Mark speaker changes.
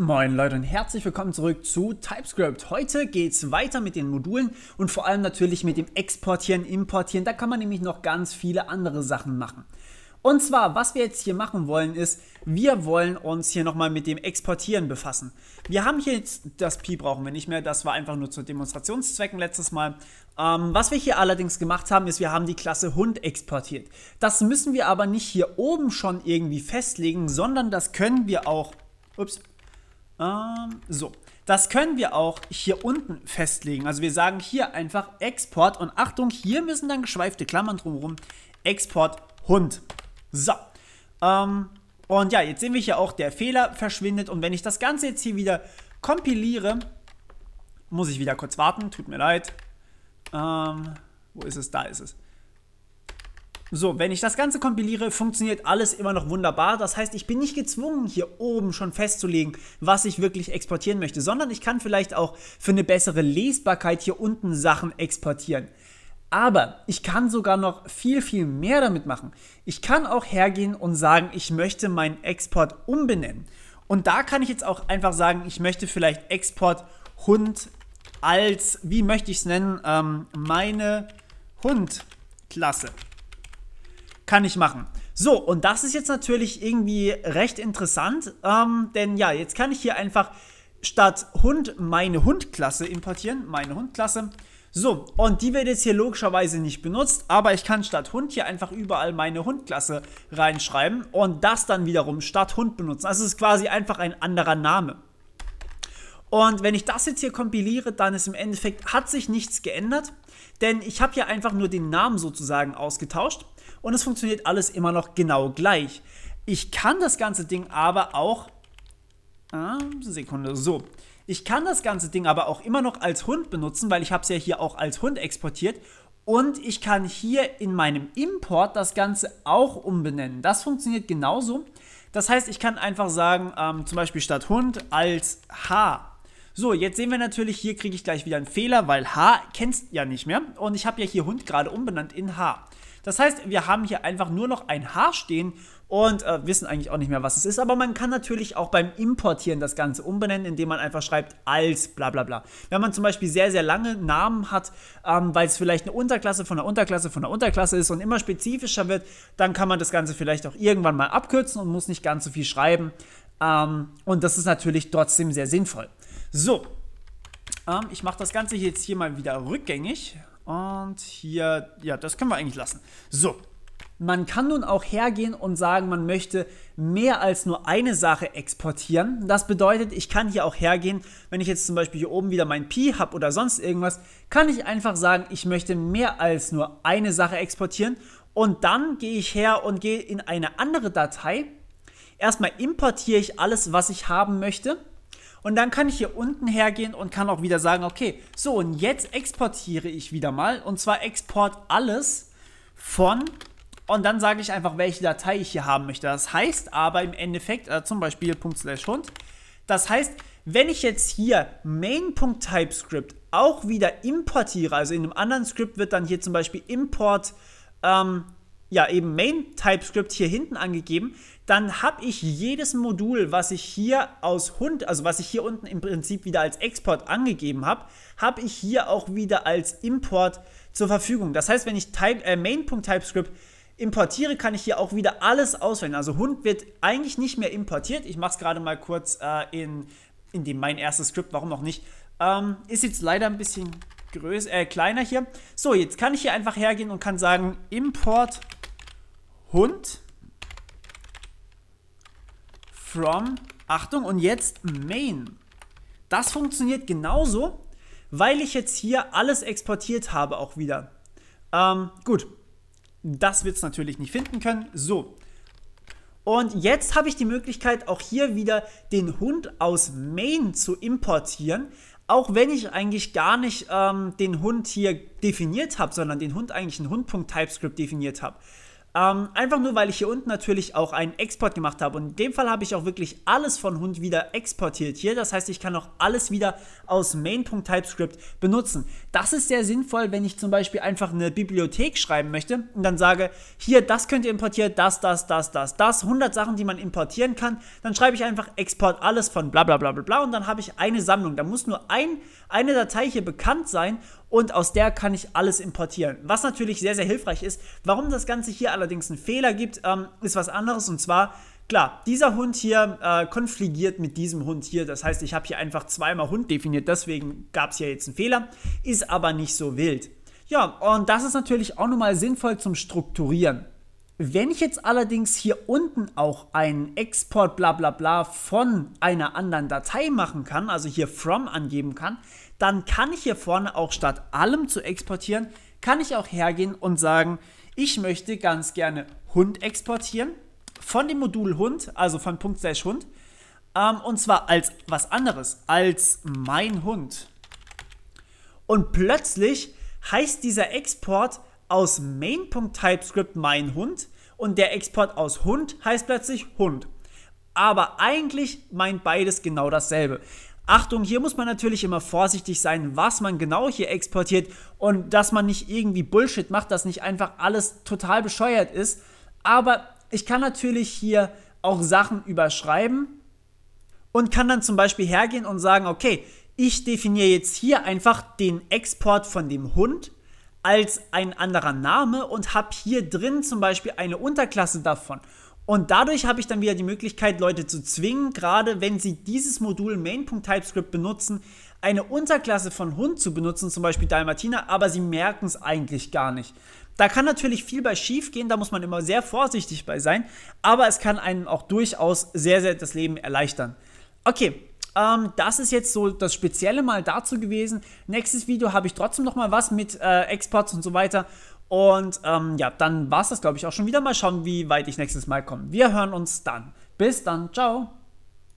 Speaker 1: Moin Leute und herzlich willkommen zurück zu TypeScript. Heute geht's weiter mit den Modulen und vor allem natürlich mit dem Exportieren, Importieren. Da kann man nämlich noch ganz viele andere Sachen machen. Und zwar, was wir jetzt hier machen wollen, ist, wir wollen uns hier nochmal mit dem Exportieren befassen. Wir haben hier jetzt, das Pi brauchen wir nicht mehr, das war einfach nur zu Demonstrationszwecken letztes Mal. Ähm, was wir hier allerdings gemacht haben, ist, wir haben die Klasse Hund exportiert. Das müssen wir aber nicht hier oben schon irgendwie festlegen, sondern das können wir auch, ups, ähm, so, das können wir auch hier unten festlegen. Also wir sagen hier einfach Export und Achtung, hier müssen dann geschweifte Klammern drumherum. Export Hund. So, ähm, und ja, jetzt sehen wir hier auch, der Fehler verschwindet. Und wenn ich das Ganze jetzt hier wieder kompiliere, muss ich wieder kurz warten. Tut mir leid. Ähm, wo ist es? Da ist es. So, wenn ich das Ganze kompiliere, funktioniert alles immer noch wunderbar. Das heißt, ich bin nicht gezwungen, hier oben schon festzulegen, was ich wirklich exportieren möchte, sondern ich kann vielleicht auch für eine bessere Lesbarkeit hier unten Sachen exportieren. Aber ich kann sogar noch viel, viel mehr damit machen. Ich kann auch hergehen und sagen, ich möchte meinen Export umbenennen. Und da kann ich jetzt auch einfach sagen, ich möchte vielleicht Export Hund als, wie möchte ich es nennen, ähm, meine Hund-Klasse kann ich machen. So, und das ist jetzt natürlich irgendwie recht interessant, ähm, denn ja, jetzt kann ich hier einfach statt Hund meine Hundklasse importieren, meine Hundklasse. So, und die wird jetzt hier logischerweise nicht benutzt, aber ich kann statt Hund hier einfach überall meine Hundklasse reinschreiben und das dann wiederum statt Hund benutzen. Also es ist quasi einfach ein anderer Name. Und wenn ich das jetzt hier kompiliere, dann ist im Endeffekt, hat sich nichts geändert, denn ich habe hier einfach nur den Namen sozusagen ausgetauscht und es funktioniert alles immer noch genau gleich. Ich kann das ganze Ding aber auch. Ah, Sekunde, so. Ich kann das ganze Ding aber auch immer noch als Hund benutzen, weil ich habe es ja hier auch als Hund exportiert. Und ich kann hier in meinem Import das Ganze auch umbenennen. Das funktioniert genauso. Das heißt, ich kann einfach sagen, ähm, zum Beispiel statt Hund als H. So, jetzt sehen wir natürlich, hier kriege ich gleich wieder einen Fehler, weil H kennst ja nicht mehr. Und ich habe ja hier Hund gerade umbenannt in H. Das heißt, wir haben hier einfach nur noch ein Haar stehen und äh, wissen eigentlich auch nicht mehr, was es ist. Aber man kann natürlich auch beim Importieren das Ganze umbenennen, indem man einfach schreibt als bla bla bla. Wenn man zum Beispiel sehr, sehr lange Namen hat, ähm, weil es vielleicht eine Unterklasse von der Unterklasse von der Unterklasse ist und immer spezifischer wird, dann kann man das Ganze vielleicht auch irgendwann mal abkürzen und muss nicht ganz so viel schreiben. Ähm, und das ist natürlich trotzdem sehr sinnvoll. So, ähm, ich mache das Ganze jetzt hier mal wieder rückgängig. Und hier, ja, das können wir eigentlich lassen. So, man kann nun auch hergehen und sagen, man möchte mehr als nur eine Sache exportieren. Das bedeutet, ich kann hier auch hergehen, wenn ich jetzt zum Beispiel hier oben wieder mein Pi habe oder sonst irgendwas, kann ich einfach sagen, ich möchte mehr als nur eine Sache exportieren. Und dann gehe ich her und gehe in eine andere Datei. Erstmal importiere ich alles, was ich haben möchte. Und dann kann ich hier unten hergehen und kann auch wieder sagen, okay, so und jetzt exportiere ich wieder mal. Und zwar Export alles von und dann sage ich einfach, welche Datei ich hier haben möchte. Das heißt aber im Endeffekt, äh, zum Beispiel .hund, das heißt, wenn ich jetzt hier main.typescript auch wieder importiere, also in einem anderen Script wird dann hier zum Beispiel import, ähm, ja eben main.typescript hier hinten angegeben, dann habe ich jedes Modul, was ich hier aus Hund, also was ich hier unten im Prinzip wieder als Export angegeben habe, habe ich hier auch wieder als Import zur Verfügung. Das heißt, wenn ich äh, Main.TypeScript importiere, kann ich hier auch wieder alles auswählen. Also Hund wird eigentlich nicht mehr importiert. Ich mache es gerade mal kurz äh, in, in dem mein erstes Script, warum auch nicht. Ähm, ist jetzt leider ein bisschen größer, äh, kleiner hier. So, jetzt kann ich hier einfach hergehen und kann sagen, import Hund from, Achtung, und jetzt main. Das funktioniert genauso, weil ich jetzt hier alles exportiert habe auch wieder. Ähm, gut, das wird es natürlich nicht finden können. So, und jetzt habe ich die Möglichkeit, auch hier wieder den Hund aus Main zu importieren. Auch wenn ich eigentlich gar nicht ähm, den Hund hier definiert habe, sondern den Hund eigentlich einen Hund.TypeScript definiert habe. Ähm, einfach nur, weil ich hier unten natürlich auch einen Export gemacht habe. Und in dem Fall habe ich auch wirklich alles von Hund wieder exportiert hier. Das heißt, ich kann auch alles wieder aus Main.TypeScript benutzen. Das ist sehr sinnvoll, wenn ich zum Beispiel einfach eine Bibliothek schreiben möchte und dann sage, hier, das könnt ihr importieren, das, das, das, das, das. 100 Sachen, die man importieren kann. Dann schreibe ich einfach Export alles von bla bla bla bla bla und dann habe ich eine Sammlung. Da muss nur ein, eine Datei hier bekannt sein und aus der kann ich alles importieren. Was natürlich sehr, sehr hilfreich ist. Warum das Ganze hier allerdings allerdings einen Fehler gibt, ähm, ist was anderes. Und zwar, klar, dieser Hund hier äh, konfligiert mit diesem Hund hier. Das heißt, ich habe hier einfach zweimal Hund definiert. Deswegen gab es hier jetzt einen Fehler. Ist aber nicht so wild. Ja, und das ist natürlich auch nochmal sinnvoll zum Strukturieren. Wenn ich jetzt allerdings hier unten auch einen Export bla bla bla von einer anderen Datei machen kann, also hier from angeben kann, dann kann ich hier vorne auch statt allem zu exportieren, kann ich auch hergehen und sagen, ich möchte ganz gerne Hund exportieren von dem Modul Hund, also von Punkt slash Hund, ähm, und zwar als was anderes, als mein Hund. Und plötzlich heißt dieser Export aus main.typescript mein Hund und der Export aus Hund heißt plötzlich Hund. Aber eigentlich meint beides genau dasselbe. Achtung, hier muss man natürlich immer vorsichtig sein, was man genau hier exportiert und dass man nicht irgendwie Bullshit macht, dass nicht einfach alles total bescheuert ist. Aber ich kann natürlich hier auch Sachen überschreiben und kann dann zum Beispiel hergehen und sagen, okay, ich definiere jetzt hier einfach den Export von dem Hund als ein anderer Name und habe hier drin zum Beispiel eine Unterklasse davon. Und dadurch habe ich dann wieder die Möglichkeit, Leute zu zwingen, gerade wenn sie dieses Modul Main.TypeScript benutzen, eine Unterklasse von Hund zu benutzen, zum Beispiel Dalmatiner, aber sie merken es eigentlich gar nicht. Da kann natürlich viel bei schief gehen, da muss man immer sehr vorsichtig bei sein, aber es kann einem auch durchaus sehr, sehr das Leben erleichtern. Okay, ähm, das ist jetzt so das Spezielle mal dazu gewesen. Nächstes Video habe ich trotzdem nochmal was mit äh, Exports und so weiter und ähm, ja, dann war es das, glaube ich, auch schon wieder. Mal schauen, wie weit ich nächstes Mal komme. Wir hören uns dann. Bis dann, ciao.